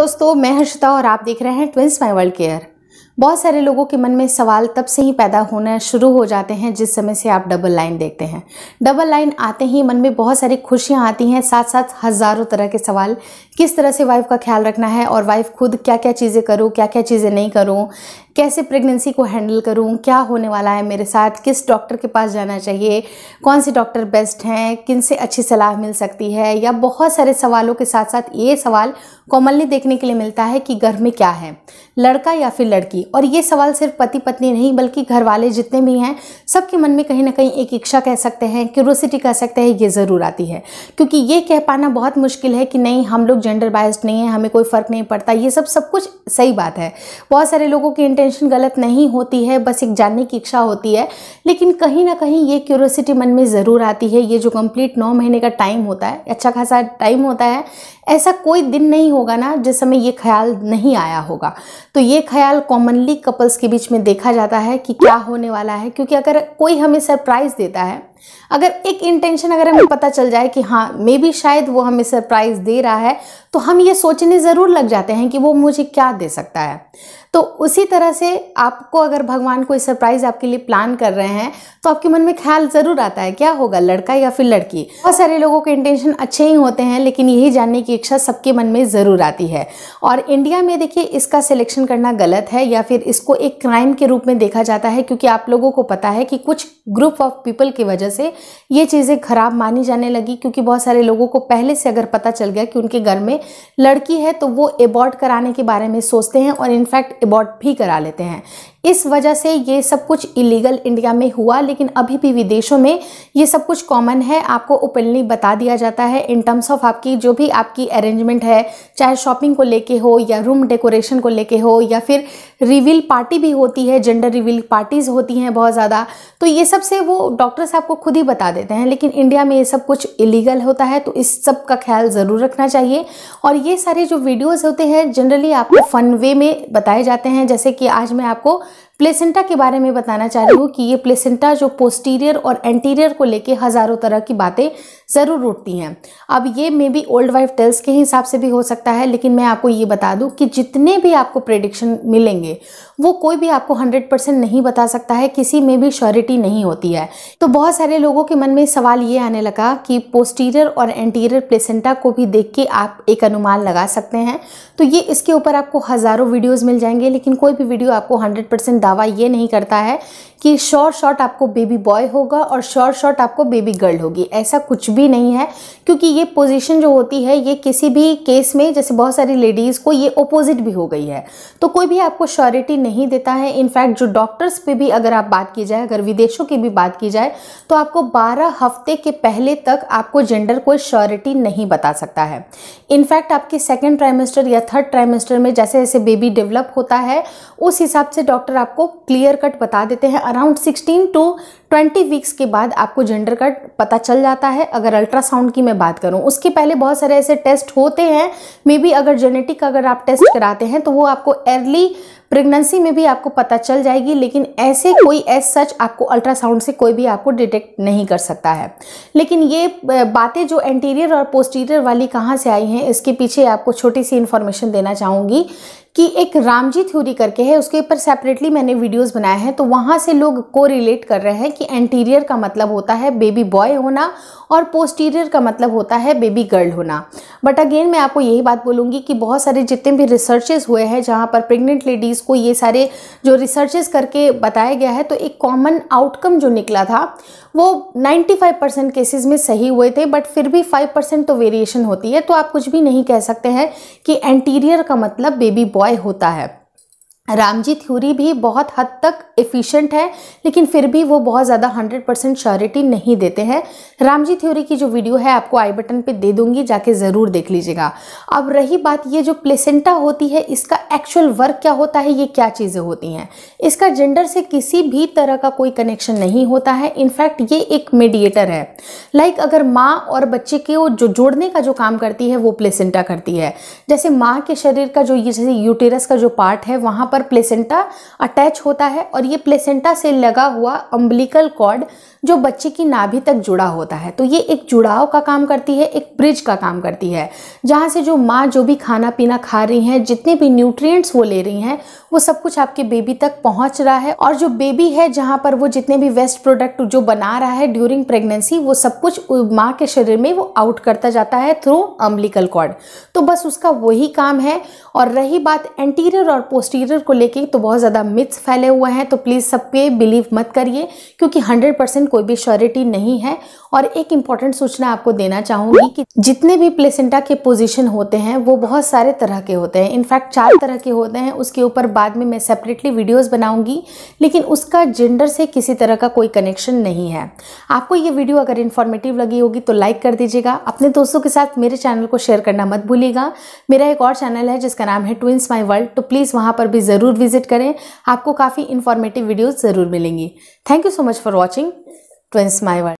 दोस्तों मैं हर्षिता और आप देख रहे हैं ट्विंस माई वर्ल्ड केयर बहुत सारे लोगों के मन में सवाल तब से ही पैदा होना शुरू हो जाते हैं जिस समय से आप डबल लाइन देखते हैं डबल लाइन आते ही मन में बहुत सारी खुशियां आती हैं साथ साथ हज़ारों तरह के सवाल किस तरह से वाइफ का ख्याल रखना है और वाइफ खुद क्या क्या चीज़ें करूँ क्या क्या चीज़ें नहीं करूँ कैसे प्रेगनेंसी को हैंडल करूँ क्या होने वाला है मेरे साथ किस डॉक्टर के पास जाना चाहिए कौन से डॉक्टर बेस्ट हैं किन से अच्छी सलाह मिल सकती है या बहुत सारे सवालों के साथ साथ ये सवाल कॉमनली देखने के लिए मिलता है कि घर में क्या है लड़का या फिर लड़की और ये सवाल सिर्फ पति पत्नी नहीं बल्कि घर वाले जितने भी हैं सबके मन में कहीं ना कहीं एक इच्छा कह सकते हैं क्यूरोसिटी कह सकते हैं ये ज़रूर आती है क्योंकि ये कह पाना बहुत मुश्किल है कि नहीं हम लोग जेंडर बायस्ड नहीं है हमें कोई फ़र्क नहीं पड़ता ये सब सब कुछ सही बात है बहुत सारे लोगों की इंटेंशन इंटेंशन गलत नहीं होती है बस एक जानने की इच्छा होती है लेकिन कहीं ना कहीं ये क्यूरोसिटी मन में ज़रूर आती है ये जो कंप्लीट नौ महीने का टाइम होता है अच्छा खासा टाइम होता है ऐसा कोई दिन नहीं होगा ना जिस समय ये ख्याल नहीं आया होगा तो ये ख्याल कॉमनली कपल्स के बीच में देखा जाता है कि क्या होने वाला है क्योंकि अगर कोई हमें सरप्राइज़ देता है अगर एक इंटेंशन अगर हमें पता चल जाए कि हाँ मे बी शायद वो हमें सरप्राइज दे रहा है तो हम ये सोचने ज़रूर लग जाते हैं कि वो मुझे क्या दे सकता है तो उसी तरह से आपको अगर भगवान कोई सरप्राइज़ आपके लिए प्लान कर रहे हैं तो आपके मन में ख्याल ज़रूर आता है क्या होगा लड़का या फिर लड़की बहुत सारे लोगों के इंटेंशन अच्छे ही होते हैं लेकिन यही जानने की इच्छा सबके मन में ज़रूर आती है और इंडिया में देखिए इसका सिलेक्शन करना गलत है या फिर इसको एक क्राइम के रूप में देखा जाता है क्योंकि आप लोगों को पता है कि कुछ ग्रुप ऑफ पीपल की वजह वजह से ये चीज़ें खराब मानी जाने लगी क्योंकि बहुत सारे लोगों को पहले से अगर पता चल गया कि उनके घर में लड़की है तो वो एबॉर्ट कराने के बारे में सोचते हैं और इनफैक्ट एबॉर्ट भी करा लेते हैं इस वजह से ये सब कुछ इलीगल इंडिया में हुआ लेकिन अभी भी विदेशों में ये सब कुछ कॉमन है आपको ओपनली बता दिया जाता है इन टर्म्स ऑफ आपकी जो भी आपकी अरेंजमेंट है चाहे शॉपिंग को लेके हो या रूम डेकोरेशन को लेके हो या फिर रिवील पार्टी भी होती है जेंडर रिवील पार्टीज़ होती हैं बहुत ज़्यादा तो ये सब से वो डॉक्टर्स आपको खुद ही बता देते हैं लेकिन इंडिया में ये सब कुछ इलीगल होता है तो इस सब का ख्याल ज़रूर रखना चाहिए और ये सारे जो वीडियोज़ होते हैं जनरली आपको फ़न वे में बताए जाते हैं जैसे कि आज मैं आपको प्लेसेंटा के बारे में बताना चाह रही हूँ कि ये प्लेसेंटा जो पोस्टीरियर और एंटीरियर को लेके हज़ारों तरह की बातें ज़रूर उठती हैं अब ये maybe old wife tales के हिसाब से भी हो सकता है लेकिन मैं आपको ये बता दूँ कि जितने भी आपको प्रेडिक्शन मिलेंगे वो कोई भी आपको 100 परसेंट नहीं बता सकता है किसी में भी श्योरिटी नहीं होती है तो बहुत सारे लोगों के मन में सवाल ये आने लगा कि पोस्टीरियर और एंटीरियर प्लेसेंटा को भी देख के आप एक अनुमान लगा सकते हैं तो ये इसके ऊपर आपको हज़ारों वीडियोज़ मिल जाएंगे लेकिन कोई भी वीडियो आपको हंड्रेड परसेंट दावा ये नहीं करता है कि शॉर्ट शॉर्ट आपको बेबी बॉय होगा और शॉर्ट शॉर्ट आपको बेबी गर्ल होगी ऐसा कुछ भी नहीं है क्योंकि ये पोजीशन जो होती है ये किसी भी केस में जैसे बहुत सारी लेडीज़ को ये ओपोजिट भी हो गई है तो कोई भी आपको श्योरिटी नहीं देता है इनफैक्ट जो डॉक्टर्स पे भी अगर आप बात की जाए अगर विदेशों की भी बात की जाए तो आपको बारह हफ्ते के पहले तक आपको जेंडर कोई श्योरिटी नहीं बता सकता है इनफैक्ट आपके सेकेंड ट्राइमेस्टर या थर्ड ट्राइमेस्टर में जैसे जैसे बेबी डेवलप होता है उस हिसाब से डॉक्टर आपको आपको क्लियर कट बता देते हैं अराउंड 16 टू 20 वीक्स के बाद आपको जेंडर कट पता चल जाता है अगर अल्ट्रासाउंड की मैं बात करूं उसके पहले बहुत सारे ऐसे टेस्ट होते हैं मे बी अगर जेनेटिक अगर आप टेस्ट कराते हैं तो वो आपको अर्ली प्रेगनेंसी में भी आपको पता चल जाएगी लेकिन ऐसे कोई एज सच आपको अल्ट्रासाउंड से कोई भी आपको डिटेक्ट नहीं कर सकता है लेकिन ये बातें जो एंटीरियर और पोस्टीरियर वाली कहाँ से आई हैं इसके पीछे आपको छोटी सी इन्फॉर्मेशन देना चाहूँगी कि एक रामजी थ्योरी करके है उसके ऊपर सेपरेटली मैंने वीडियोस बनाए हैं तो वहाँ से लोग को रिलेट कर रहे हैं कि एंटीरियर का मतलब होता है बेबी बॉय होना और पोस्टीरियर का मतलब होता है बेबी गर्ल होना बट अगेन मैं आपको यही बात बोलूँगी कि बहुत सारे जितने भी रिसर्चेज हुए हैं जहाँ पर प्रेग्नेंट लेडीज़ जिसको ये सारे जो रिसर्चेस करके बताया गया है तो एक कॉमन आउटकम जो निकला था वो 95 परसेंट केसेज में सही हुए थे बट फिर भी 5 परसेंट तो वेरिएशन होती है तो आप कुछ भी नहीं कह सकते हैं कि एंटीरियर का मतलब बेबी बॉय होता है रामजी थ्योरी भी बहुत हद तक एफिशिएंट है लेकिन फिर भी वो बहुत ज़्यादा 100 परसेंट श्योरिटी नहीं देते हैं रामजी थ्योरी की जो वीडियो है आपको आई बटन पे दे दूंगी जाके ज़रूर देख लीजिएगा अब रही बात ये जो प्लेसेंटा होती है इसका एक्चुअल वर्क क्या होता है ये क्या चीज़ें होती हैं इसका जेंडर से किसी भी तरह का कोई कनेक्शन नहीं होता है इनफैक्ट ये एक मेडिएटर है लाइक like अगर माँ और बच्चे के वो जो जोड़ने का जो काम करती है वो प्लेसेंटा करती है जैसे माँ के शरीर का जो ये जैसे यूटेरस का जो पार्ट है वहाँ पर पर प्लेसेंटा अटैच होता है और ये प्लेसेंटा से लगा हुआ अम्बलिकल कॉर्ड जो बच्चे की नाभि तक जुड़ा होता है तो ये एक जुड़ाव का काम करती है एक ब्रिज का काम करती है जहाँ से जो माँ जो भी खाना पीना खा रही हैं जितने भी न्यूट्रिएंट्स वो ले रही हैं वो सब कुछ आपके बेबी तक पहुँच रहा है और जो बेबी है जहाँ पर वो जितने भी वेस्ट प्रोडक्ट जो बना रहा है ड्यूरिंग प्रेगनेंसी वो सब कुछ माँ के शरीर में वो आउट करता जाता है थ्रू अम्बलिकल कॉर्ड तो बस उसका वही काम है और रही बात एंटीरियर और पोस्टीरियर को लेके तो बहुत ज़्यादा मिथ्स फैले हुए हैं तो प्लीज़ सब पे बिलीव मत करिए क्योंकि 100 परसेंट कोई भी श्योरिटी नहीं है और एक इम्पॉर्टेंट सूचना आपको देना चाहूँगी कि जितने भी प्लेसेंटा के पोजीशन होते हैं वो बहुत सारे तरह के होते हैं इनफैक्ट चार तरह के होते हैं उसके ऊपर बाद में मैं सेपरेटली वीडियोज़ बनाऊँगी लेकिन उसका जेंडर से किसी तरह का कोई कनेक्शन नहीं है आपको ये वीडियो अगर इन्फॉर्मेटिव लगी होगी तो लाइक कर दीजिएगा अपने दोस्तों के साथ मेरे चैनल को शेयर करना मत भूलिएगा मेरा एक और चैनल है जिसका नाम है ट्विंस माई वर्ल्ड तो प्लीज़ वहाँ पर भी ज़रूर विजिट करें आपको काफ़ी इन्फॉर्मेटिव वीडियोज़ ज़रूर मिलेंगी thank you so much for watching twins my world